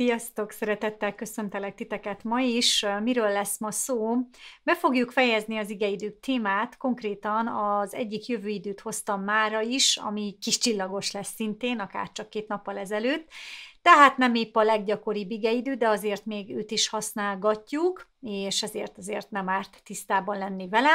Sziasztok, szeretettel köszöntelek titeket ma is. Miről lesz ma szó? Be fogjuk fejezni az igeidők témát, konkrétan az egyik jövő időt hoztam mára is, ami kis csillagos lesz szintén, akár csak két nappal ezelőtt. Tehát nem épp a leggyakoribb igeidő, de azért még őt is használgatjuk, és ezért azért nem árt tisztában lenni vele.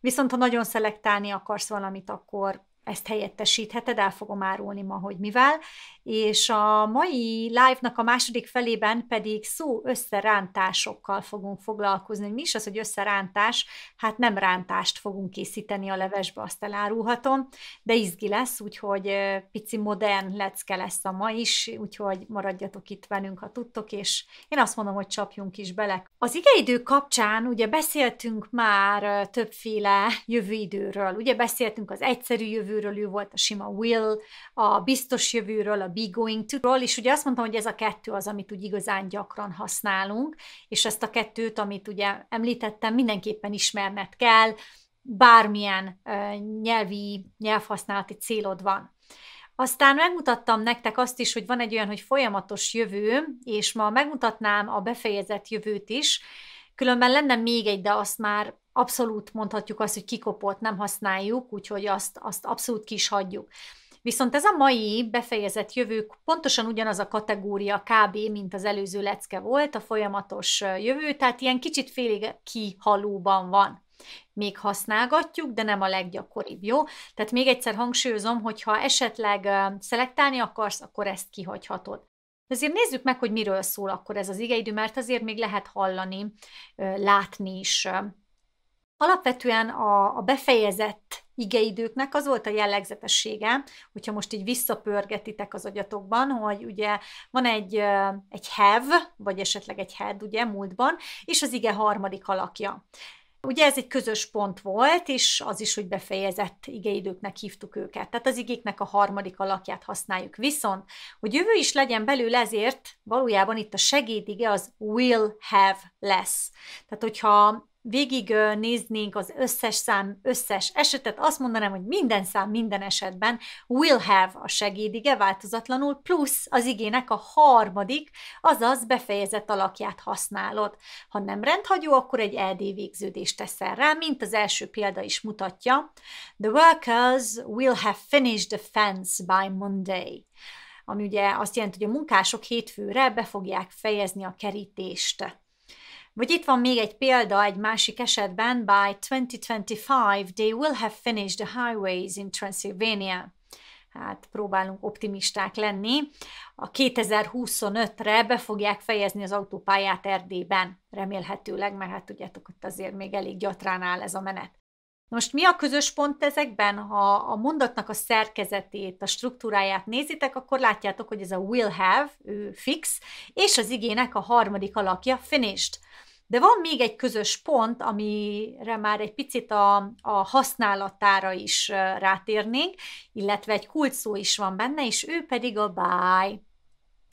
Viszont ha nagyon szelektálni akarsz valamit, akkor ezt helyettesítheted, el fogom árulni ma, hogy mivel. És a mai live-nak a második felében pedig szó összerántásokkal fogunk foglalkozni. Mi is az, hogy összerántás? Hát nem rántást fogunk készíteni a levesbe, azt elárulhatom, de izgi lesz, úgyhogy pici modern lecke lesz a ma is, úgyhogy maradjatok itt velünk, ha tudtok, és én azt mondom, hogy csapjunk is bele. Az igeidő kapcsán ugye beszéltünk már többféle jövőidőről, ugye beszéltünk az egyszerű jövő jövőről, ő volt a sima will, a biztos jövőről, a be going to-ról, és ugye azt mondtam, hogy ez a kettő az, amit úgy igazán gyakran használunk, és ezt a kettőt, amit ugye említettem, mindenképpen ismerned kell, bármilyen nyelvi, nyelvhasználati célod van. Aztán megmutattam nektek azt is, hogy van egy olyan, hogy folyamatos jövő, és ma megmutatnám a befejezett jövőt is, különben lenne még egy, de azt már abszolút mondhatjuk azt, hogy kikopott, nem használjuk, úgyhogy azt, azt abszolút kis hagyjuk. Viszont ez a mai befejezett jövők pontosan ugyanaz a kategória kb. mint az előző lecke volt, a folyamatos jövő, tehát ilyen kicsit félig kihalóban van. Még használgatjuk, de nem a leggyakoribb, jó? Tehát még egyszer hangsúlyozom, hogy ha esetleg szelektálni akarsz, akkor ezt kihagyhatod. Azért nézzük meg, hogy miről szól akkor ez az igeidő, mert azért még lehet hallani, látni is Alapvetően a, a befejezett igeidőknek az volt a jellegzetessége, hogyha most így visszapörgetitek az agyatokban, hogy ugye van egy, egy have, vagy esetleg egy head, ugye múltban, és az ige harmadik alakja. Ugye ez egy közös pont volt, és az is, hogy befejezett igeidőknek hívtuk őket. Tehát az igéknek a harmadik alakját használjuk. Viszont, hogy jövő is legyen belőle, ezért valójában itt a segédige az will have lesz. Tehát, hogyha végig néznénk az összes szám, összes esetet, azt mondanám, hogy minden szám minden esetben will have a segédige változatlanul, plusz az igének a harmadik, azaz befejezett alakját használod. Ha nem rendhagyó, akkor egy LD végződést teszel rá, mint az első példa is mutatja. The workers will have finished the fence by Monday ami ugye azt jelenti, hogy a munkások hétfőre be fogják fejezni a kerítést. Vagy itt van még egy példa egy másik esetben, by 2025 they will have finished the highways in Transylvania. Hát próbálunk optimisták lenni. A 2025-re be fogják fejezni az autópályát Erdélyben, remélhetőleg, mert hát tudjátok, ott azért még elég gyatrán áll ez a menet. Most mi a közös pont ezekben? Ha a mondatnak a szerkezetét, a struktúráját nézitek, akkor látjátok, hogy ez a will have, ő fix, és az igének a harmadik alakja finished. De van még egy közös pont, amire már egy picit a, a használatára is rátérnénk, illetve egy kulcsszó is van benne, és ő pedig a báj.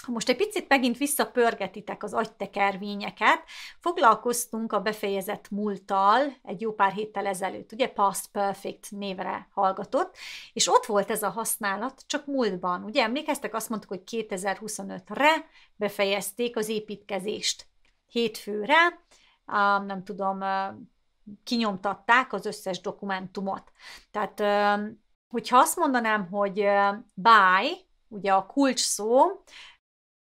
Ha most egy picit megint visszapörgetitek az agytekervényeket, foglalkoztunk a befejezett múlttal egy jó pár héttel ezelőtt, ugye Past Perfect névre hallgatott, és ott volt ez a használat, csak múltban. Ugye emlékeztek, azt mondtuk, hogy 2025-re befejezték az építkezést hétfőre, a, nem tudom, kinyomtatták az összes dokumentumot. Tehát, hogyha azt mondanám, hogy buy, ugye a kulcs szó,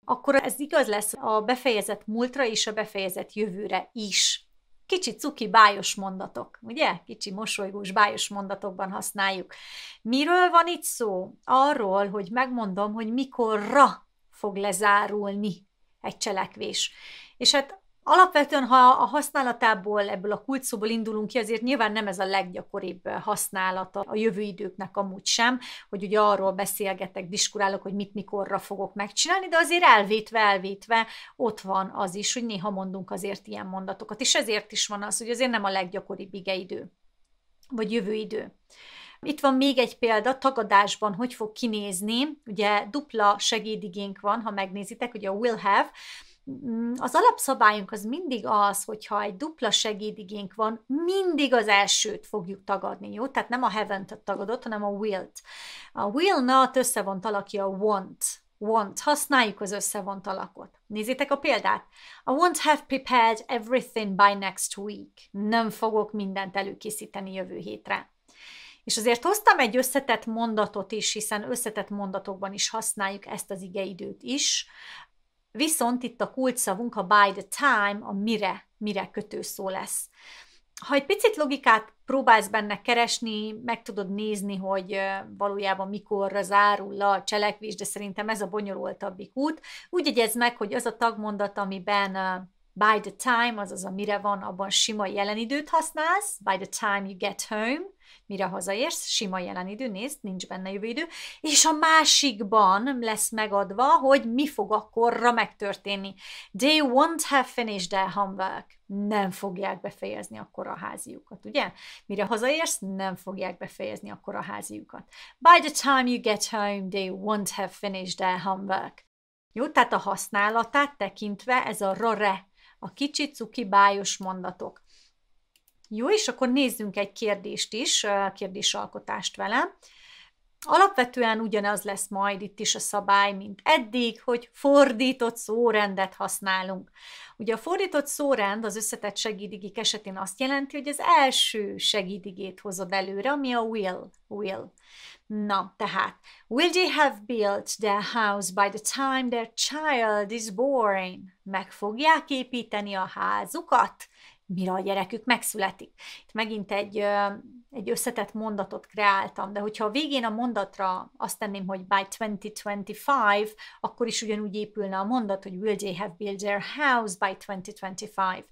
akkor ez igaz lesz a befejezett múltra és a befejezett jövőre is. Kicsi cuki bájos mondatok, ugye? Kicsi mosolygós bájos mondatokban használjuk. Miről van itt szó? Arról, hogy megmondom, hogy mikorra fog lezárulni egy cselekvés. És hát Alapvetően, ha a használatából, ebből a kulcsszóból indulunk ki, azért nyilván nem ez a leggyakoribb eh, használata a jövő időknek amúgy sem, hogy ugye arról beszélgetek, diskurálok, hogy mit mikorra fogok megcsinálni, de azért elvétve, elvétve ott van az is, hogy néha mondunk azért ilyen mondatokat, és ezért is van az, hogy azért nem a leggyakoribb igeidő, vagy jövő idő. Itt van még egy példa, tagadásban hogy fog kinézni, ugye dupla segédigénk van, ha megnézitek, ugye a will have, Mm, az alapszabályunk az mindig az, hogyha egy dupla segédigénk van, mindig az elsőt fogjuk tagadni, jó? Tehát nem a haven't tagadott, hanem a will-t. A will not össze van talakja a want, want, használjuk az összevont alakot. Nézzétek a példát. I won't have prepared everything by next week. Nem fogok mindent előkészíteni jövő hétre. És azért hoztam egy összetett mondatot is, hiszen összetett mondatokban is használjuk ezt az igeidőt is. Viszont itt a kulcsszavunk a by the time, a mire, mire kötőszó lesz. Ha egy picit logikát próbálsz benne keresni, meg tudod nézni, hogy valójában mikorra zárul a cselekvés, de szerintem ez a bonyolultabbik út. Úgy jegyez meg, hogy az a tagmondat, amiben by the time, azaz amire van, abban sima jelenidőt használsz, by the time you get home, mire hazaérsz, sima jelenidő, nézd, nincs benne jövő idő, és a másikban lesz megadva, hogy mi fog akkorra megtörténni. They won't have finished their homework. Nem fogják befejezni akkor a háziukat, ugye? Mire hazaérsz, nem fogják befejezni akkor a háziukat. By the time you get home, they won't have finished their homework. Jó, tehát a használatát tekintve ez a rare a kicsit cuki bájos mondatok. Jó, és akkor nézzünk egy kérdést is, kérdésalkotást velem. Alapvetően ugyanaz lesz majd itt is a szabály, mint eddig, hogy fordított szórendet használunk. Ugye a fordított szórend az összetett segédigik esetén azt jelenti, hogy az első segédigét hozod előre, ami a will. will. Na, tehát, will they have built their house by the time their child is born? Meg fogják építeni a házukat? mire a gyerekük megszületik. Itt megint egy, egy összetett mondatot kreáltam, de hogyha a végén a mondatra azt tenném, hogy by 2025, akkor is ugyanúgy épülne a mondat, hogy will they have built their house by 2025.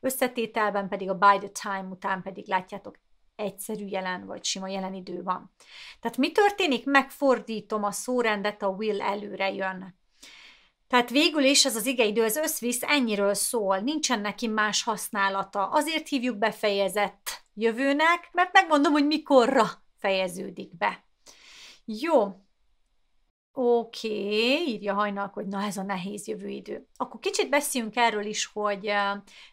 Összetételben pedig a by the time után pedig látjátok egyszerű jelen vagy sima jelen idő van. Tehát mi történik? Megfordítom a szórendet, a will előre jön. Tehát végül is ez az igeidő, az összvisz ennyiről szól, nincsen neki más használata. Azért hívjuk befejezett jövőnek, mert megmondom, hogy mikorra fejeződik be. Jó, Oké, okay, írja hajnalk, hogy na ez a nehéz jövő idő. Akkor kicsit beszéljünk erről is, hogy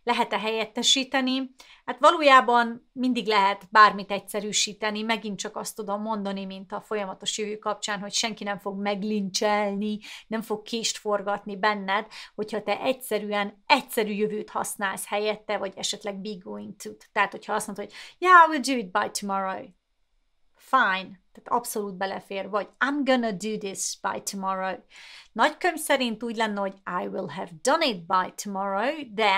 lehet-e helyettesíteni. Hát valójában mindig lehet bármit egyszerűsíteni, megint csak azt tudom mondani, mint a folyamatos jövő kapcsán, hogy senki nem fog meglincselni, nem fog kést forgatni benned, hogyha te egyszerűen egyszerű jövőt használsz helyette, vagy esetleg be going to. Tehát, hogyha azt mondod, hogy yeah, I will do it by tomorrow. Fine, tehát abszolút belefér, vagy I'm gonna do this by tomorrow. Nagykönyv szerint úgy lenne, hogy I will have done it by tomorrow, de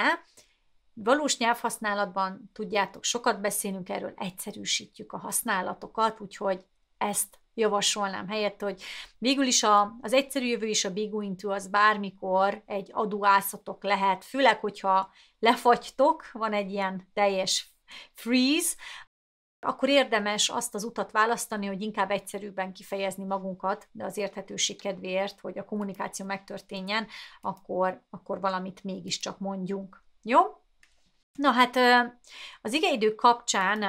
valós nyelvhasználatban tudjátok, sokat beszélünk erről, egyszerűsítjük a használatokat, úgyhogy ezt javasolnám helyett, hogy végül is a, az egyszerű jövő és a big into az bármikor egy adóászatok lehet, főleg, hogyha lefagytok, van egy ilyen teljes freeze, akkor érdemes azt az utat választani, hogy inkább egyszerűbben kifejezni magunkat, de az érthetőség kedvéért, hogy a kommunikáció megtörténjen, akkor, akkor valamit mégiscsak mondjunk. Jó? Na hát az igeidő kapcsán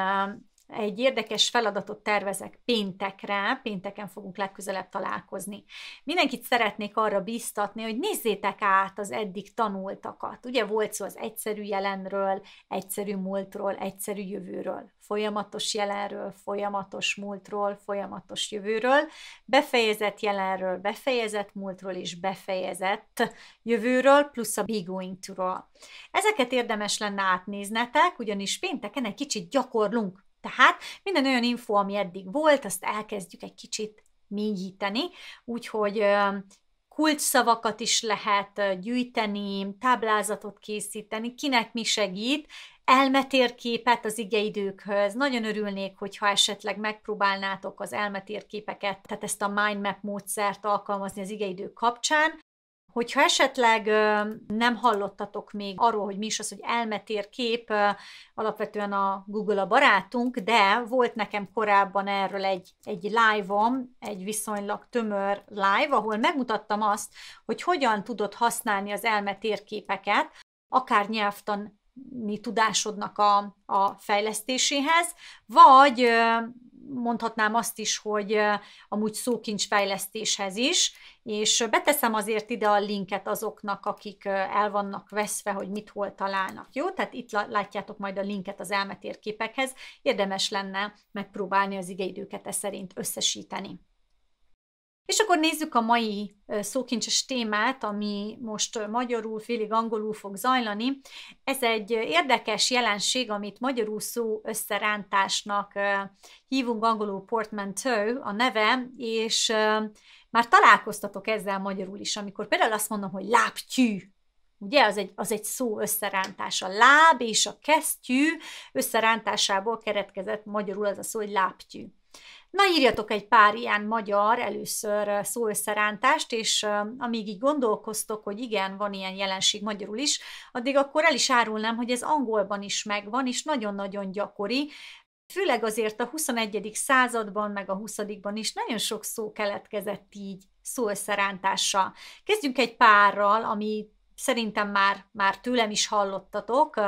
egy érdekes feladatot tervezek péntekre, pénteken fogunk legközelebb találkozni. Mindenkit szeretnék arra bíztatni, hogy nézzétek át az eddig tanultakat. Ugye volt szó az egyszerű jelenről, egyszerű múltról, egyszerű jövőről, folyamatos jelenről, folyamatos múltról, folyamatos jövőről, befejezett jelenről, befejezett múltról és befejezett jövőről, plusz a be going to-ról. Ezeket érdemes lenne átnéznetek, ugyanis pénteken egy kicsit gyakorlunk tehát minden olyan info, ami eddig volt, azt elkezdjük egy kicsit mélyíteni, úgyhogy kulcsszavakat is lehet gyűjteni, táblázatot készíteni, kinek mi segít, elmetérképet az igeidőkhöz. Nagyon örülnék, hogyha esetleg megpróbálnátok az elmetérképeket, tehát ezt a mindmap módszert alkalmazni az igeidők kapcsán. Hogyha esetleg nem hallottatok még arról, hogy mi is az, hogy elmetérkép, alapvetően a Google a barátunk, de volt nekem korábban erről egy, egy live-om, egy viszonylag tömör live, ahol megmutattam azt, hogy hogyan tudod használni az elmetérképeket, akár nyelvtan mi tudásodnak a, a fejlesztéséhez, vagy mondhatnám azt is, hogy amúgy fejlesztéshez is, és beteszem azért ide a linket azoknak, akik el vannak veszve, hogy mit hol találnak, jó? Tehát itt látjátok majd a linket az elmetérképekhez, érdemes lenne megpróbálni az igeidőket e szerint összesíteni. És akkor nézzük a mai szókincses témát, ami most magyarul, félig angolul fog zajlani. Ez egy érdekes jelenség, amit magyarul szó összerántásnak hívunk angolul portmanteau a neve, és már találkoztatok ezzel magyarul is, amikor például azt mondom, hogy lábtyű, Ugye, az egy, az egy szó összerántása. A láb és a kesztyű összerántásából keretkezett magyarul az a szó, hogy lábtyű. Na írjatok egy pár ilyen magyar először szóösszerántást, és amíg így gondolkoztok, hogy igen, van ilyen jelenség magyarul is, addig akkor el is árulnám, hogy ez angolban is megvan, és nagyon-nagyon gyakori, főleg azért a 21. században, meg a 20 is nagyon sok szó keletkezett így szóösszerántással. Kezdjünk egy párral, ami szerintem már, már tőlem is hallottatok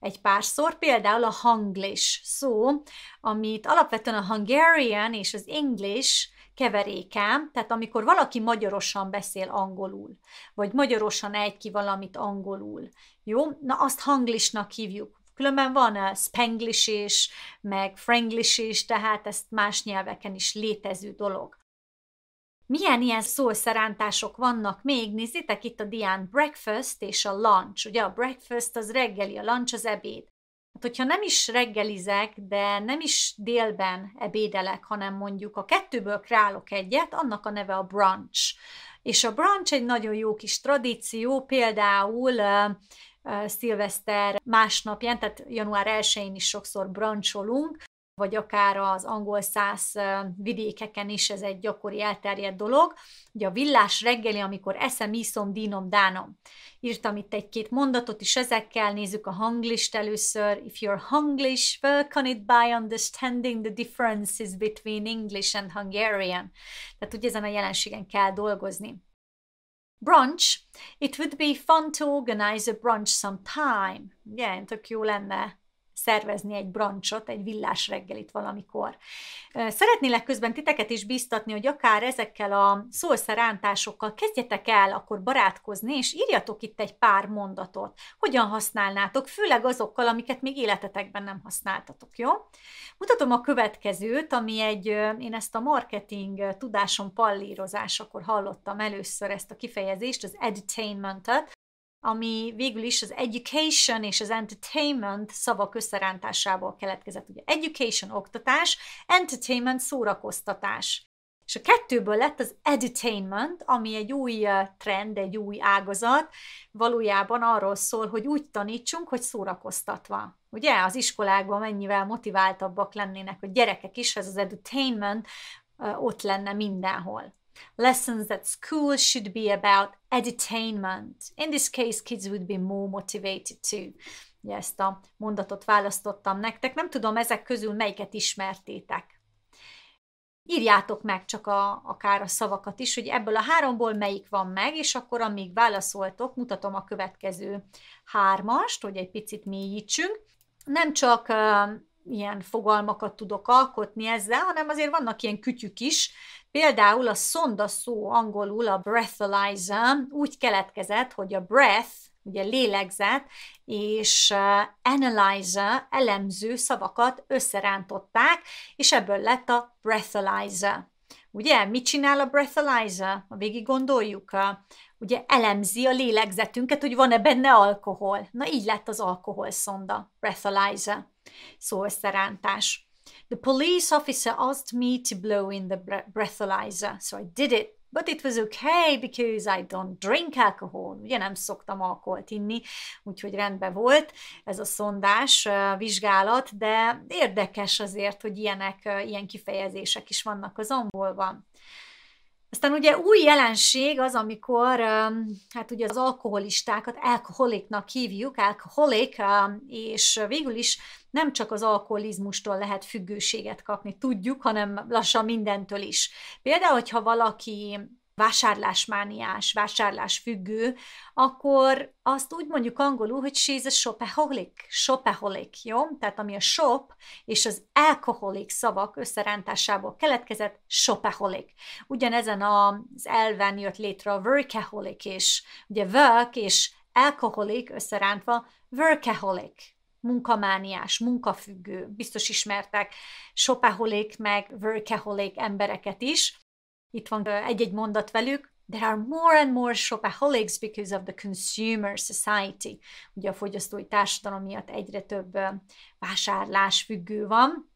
egy párszor, például a hanglish szó, amit alapvetően a Hungarian és az English keverékem, tehát amikor valaki magyarosan beszél angolul, vagy magyarosan ejt ki valamit angolul, jó? Na azt hanglisnak hívjuk, Különben van a spanglish is, meg franglish is, tehát ezt más nyelveken is létező dolog. Milyen ilyen szószerántások vannak még? Nézzétek itt a dián breakfast és a lunch. Ugye a breakfast az reggeli, a lunch az ebéd. Hát, hogyha nem is reggelizek, de nem is délben ebédelek, hanem mondjuk a kettőből králok egyet, annak a neve a brunch. És a brunch egy nagyon jó kis tradíció, például uh, uh, szilveszter másnapján, tehát január 1-én is sokszor bruncholunk, vagy akár az angol száz vidékeken is ez egy gyakori elterjedt dolog. Ugye a villás reggeli, amikor eszem, iszom, dínom, dánom. Írtam itt egy-két mondatot is ezekkel, nézzük a hanglist először. If you're hunglish, welcome it by understanding the differences between English and Hungarian. Tehát ugye ezen a jelenségen kell dolgozni. Brunch. It would be fun to organize a brunch sometime. Igen, yeah, tök jó lenne szervezni egy brancsot, egy villás reggelit valamikor. Szeretnélek közben titeket is biztatni, hogy akár ezekkel a szólszerántásokkal kezdjetek el akkor barátkozni, és írjatok itt egy pár mondatot. Hogyan használnátok, főleg azokkal, amiket még életetekben nem használtatok, jó? Mutatom a következőt, ami egy, én ezt a marketing tudásom pallírozásakor hallottam először ezt a kifejezést, az edutainmentet, ami végül is az education és az entertainment szavak összerántásából keletkezett. Ugye education oktatás, entertainment szórakoztatás. És a kettőből lett az edutainment, ami egy új trend, egy új ágazat, valójában arról szól, hogy úgy tanítsunk, hogy szórakoztatva. Ugye az iskolákban mennyivel motiváltabbak lennének a gyerekek is, ez az edutainment ott lenne mindenhol. Lessons that school should be about edutainment. In this case, kids would be more motivated too. Ja, ezt a mondatot választottam nektek, nem tudom ezek közül melyiket ismertétek. Írjátok meg csak a, akár a szavakat is, hogy ebből a háromból melyik van meg, és akkor amíg válaszoltok, mutatom a következő hármast, hogy egy picit mélyítsünk. Nem csak uh, ilyen fogalmakat tudok alkotni ezzel, hanem azért vannak ilyen kütyük is, Például a szonda szó angolul a breathalyzer úgy keletkezett, hogy a breath, ugye lélegzet, és eh, analyzer, elemző szavakat összerántották, és ebből lett a breathalyzer. Ugye, mit csinál a breathalyzer? A végig gondoljuk, eh, ugye elemzi a lélegzetünket, hogy van-e benne alkohol. Na így lett az alkoholszonda, breathalyzer, szó összerántás. The police officer asked me to blow in the bre- breathalyzer, so I did it. But it was okay because I don't drink alcohol. Ugye nem szoktam alkoholt inni, úgyhogy rendben volt ez a szondás, a vizsgálat, de érdekes azért, hogy ilyenek, ilyen kifejezések is vannak az angolban. Aztán ugye új jelenség az, amikor hát ugye az alkoholistákat alkoholiknak hívjuk, alkoholik, és végül is nem csak az alkoholizmustól lehet függőséget kapni, tudjuk, hanem lassan mindentől is. Például, hogyha valaki vásárlásmániás, vásárlásfüggő, akkor azt úgy mondjuk angolul, hogy she's a shopaholic, shopaholic, jó? Tehát ami a shop és az alkoholik szavak összerántásából keletkezett, shopaholic. Ugyanezen az elven jött létre a workaholic is. Ugye work és alkoholik összerántva workaholic, munkamániás, munkafüggő, biztos ismertek shopaholic meg workaholic embereket is, itt van egy-egy mondat velük, There are more and more shopaholics because of the consumer society. Ugye a fogyasztói társadalom miatt egyre több vásárlás függő van.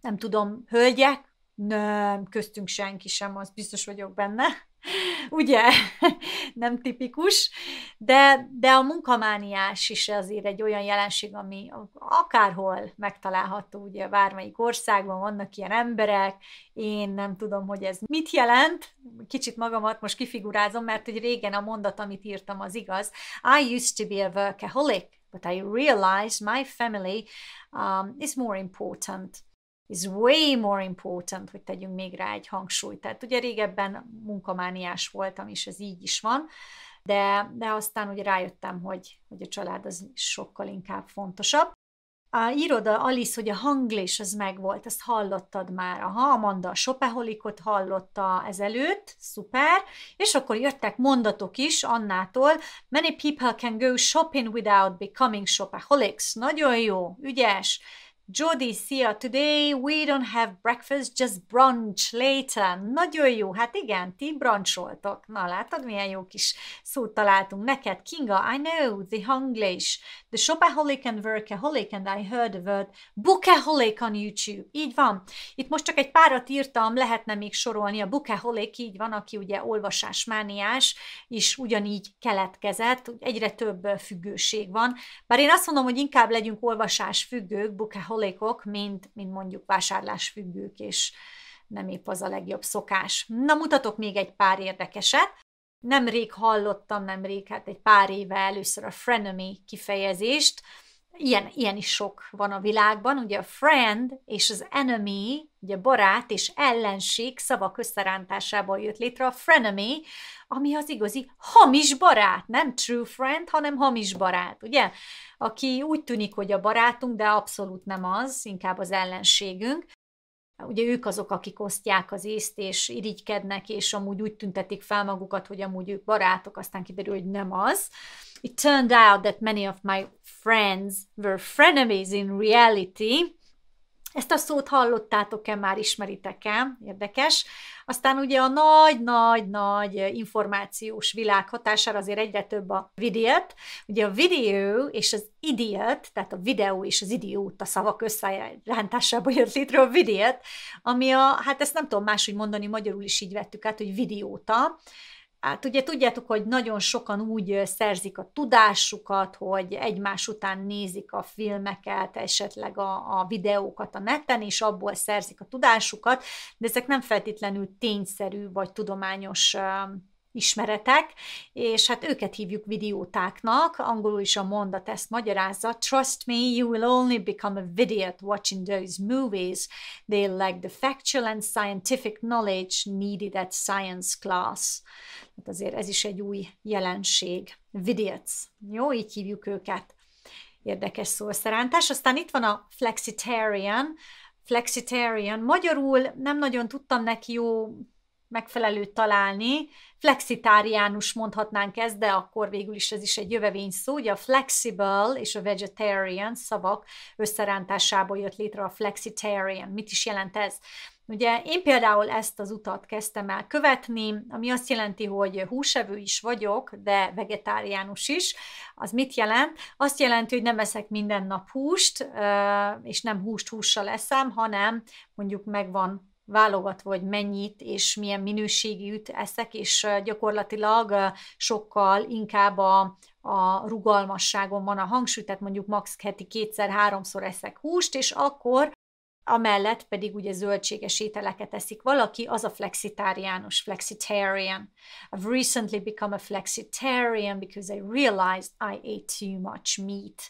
Nem tudom, hölgyek, nem, köztünk senki sem, az biztos vagyok benne ugye nem tipikus, de, de a munkamániás is azért egy olyan jelenség, ami akárhol megtalálható, ugye bármelyik országban vannak ilyen emberek, én nem tudom, hogy ez mit jelent, kicsit magamat most kifigurázom, mert hogy régen a mondat, amit írtam, az igaz. I used to be a workaholic, but I realized my family um, is more important is way more important, hogy tegyünk még rá egy hangsúlyt. Tehát ugye régebben munkamániás voltam, és ez így is van, de, de aztán ugye rájöttem, hogy, hogy a család az sokkal inkább fontosabb. A iroda, Alice, hogy a hanglés az megvolt, ezt hallottad már. Aha, Amanda a sopeholikot hallotta ezelőtt, szuper. És akkor jöttek mondatok is Annától. Many people can go shopping without becoming shopaholics. Nagyon jó, ügyes. Jody, szia! Today we don't have breakfast, just brunch later. Nagyon jó, hát igen, ti brancsoltok. Na látod, milyen jó kis szót találtunk neked. Kinga, I know the English, the shopaholic and workaholic, and I heard the word bookaholic on YouTube. Így van. Itt most csak egy párat írtam, lehetne még sorolni a bookaholic, így van, aki ugye olvasásmániás, és ugyanígy keletkezett, egyre több függőség van. Bár én azt mondom, hogy inkább legyünk olvasásfüggők, bookaholic, tartalékok, mint, mint mondjuk vásárlásfüggők, és nem épp az a legjobb szokás. Na, mutatok még egy pár érdekeset. Nemrég hallottam, nemrég, hát egy pár éve először a frenemy kifejezést, ilyen, ilyen is sok van a világban, ugye a friend és az enemy, ugye barát és ellenség szavak összerántásából jött létre a frenemy, ami az igazi hamis barát, nem true friend, hanem hamis barát, ugye? Aki úgy tűnik, hogy a barátunk, de abszolút nem az, inkább az ellenségünk ugye ők azok, akik osztják az észt, és irigykednek, és amúgy úgy tüntetik fel magukat, hogy amúgy ők barátok, aztán kiderül, hogy nem az. It turned out that many of my friends were frenemies in reality, ezt a szót hallottátok-e, már ismeritek-e? Érdekes. Aztán ugye a nagy-nagy-nagy információs világ hatására azért egyre több a vidiet. Ugye a videó és az idiot, tehát a videó és az idiót a szavak összerántásába jött létre a vidiet, ami a, hát ezt nem tudom máshogy mondani, magyarul is így vettük át, hogy videóta Hát ugye tudjátok, hogy nagyon sokan úgy szerzik a tudásukat, hogy egymás után nézik a filmeket, esetleg a, a videókat a neten, és abból szerzik a tudásukat, de ezek nem feltétlenül tényszerű vagy tudományos ismeretek, és hát őket hívjuk videótáknak, angolul is a mondat ezt magyarázza, Trust me, you will only become a video watching those movies. They lack the factual and scientific knowledge needed at science class. Hát azért ez is egy új jelenség. Vidiots. Jó, így hívjuk őket. Érdekes szószerántás. Aztán itt van a flexitarian, flexitarian. Magyarul nem nagyon tudtam neki jó megfelelőt találni. Flexitáriánus mondhatnánk ezt, de akkor végül is ez is egy jövevény szó. Ugye a flexible és a vegetarian szavak összerántásából jött létre a flexitarian. Mit is jelent ez? Ugye én például ezt az utat kezdtem el követni, ami azt jelenti, hogy húsevő is vagyok, de vegetáriánus is. Az mit jelent? Azt jelenti, hogy nem eszek minden nap húst, és nem húst hússal eszem, hanem mondjuk megvan válogatva, hogy mennyit és milyen minőségűt eszek, és gyakorlatilag sokkal inkább a, a rugalmasságon van a hangsúly, tehát mondjuk max. heti kétszer-háromszor eszek húst, és akkor amellett pedig ugye zöldséges ételeket eszik valaki, az a flexitáriánus, flexitarian. I've recently become a flexitarian because I realized I ate too much meat.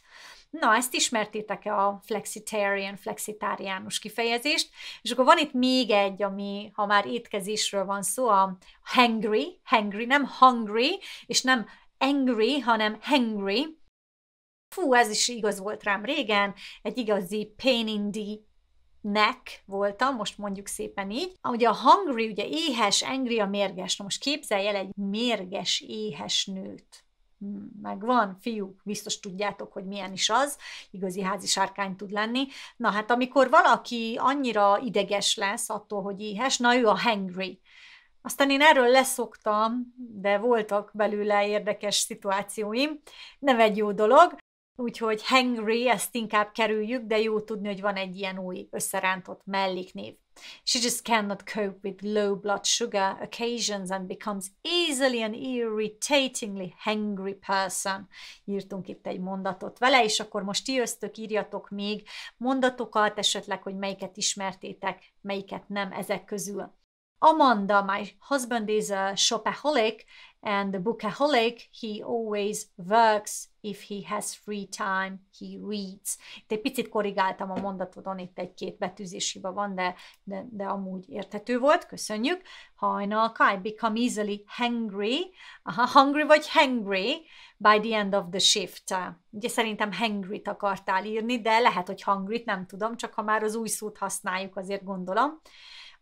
Na, ezt ismertétek a flexitarian, flexitáriánus kifejezést, és akkor van itt még egy, ami, ha már étkezésről van szó, a hangry, hangry, nem hungry, és nem angry, hanem hangry. Fú, ez is igaz volt rám régen, egy igazi pain in the nek voltam, most mondjuk szépen így. Ugye a hungry, ugye éhes, angry a mérges. Na most képzelj el egy mérges, éhes nőt megvan, fiúk, biztos tudjátok, hogy milyen is az, igazi házi sárkány tud lenni. Na hát amikor valaki annyira ideges lesz attól, hogy éhes, na ő a hangry. Aztán én erről leszoktam, de voltak belőle érdekes szituációim, nem egy jó dolog úgyhogy Henry, ezt inkább kerüljük, de jó tudni, hogy van egy ilyen új összerántott melléknév. She just cannot cope with low blood sugar occasions and becomes easily and irritatingly hangry person. Írtunk itt egy mondatot vele, és akkor most ti ösztök, írjatok még mondatokat, esetleg, hogy melyiket ismertétek, melyiket nem ezek közül. Amanda, my husband is a shopaholic and a bookaholic. He always works if he has free time, he reads. Itt egy picit korrigáltam a mondatodon, itt egy-két betűzés hiba van, de, de, de amúgy értető volt, köszönjük. Hajnalka, I become easily hangry, Aha, hungry vagy hangry by the end of the shift. Ugye szerintem hangry-t akartál írni, de lehet, hogy hungry nem tudom, csak ha már az új szót használjuk, azért gondolom.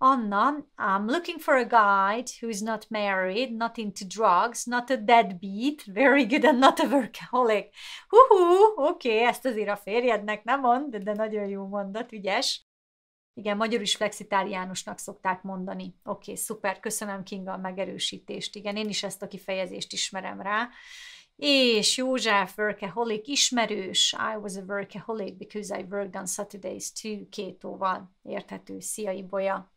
Anna, I'm looking for a guide who is not married, not into drugs, not a deadbeat, very good and not a workaholic. Huhu, oké, okay, ezt azért a férjednek nem mond, de nagyon jó mondat, ügyes. Igen, magyarul is flexitáriánusnak szokták mondani. Oké, okay, szuper, köszönöm Kinga a megerősítést. Igen, én is ezt a kifejezést ismerem rá. És József, workaholic, ismerős. I was a workaholic because I worked on Saturdays too, óval, Érthető, szia Ibolya.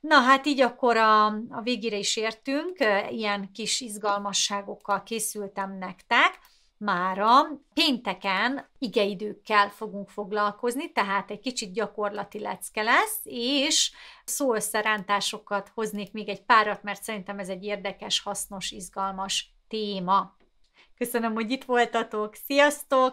Na hát így akkor a, a végére is értünk, ilyen kis izgalmasságokkal készültem nektek. Mára pénteken igeidőkkel fogunk foglalkozni, tehát egy kicsit gyakorlati lecke lesz, és szólszerántásokat hoznék még egy párat, mert szerintem ez egy érdekes, hasznos, izgalmas téma. Köszönöm, hogy itt voltatok. Sziasztok!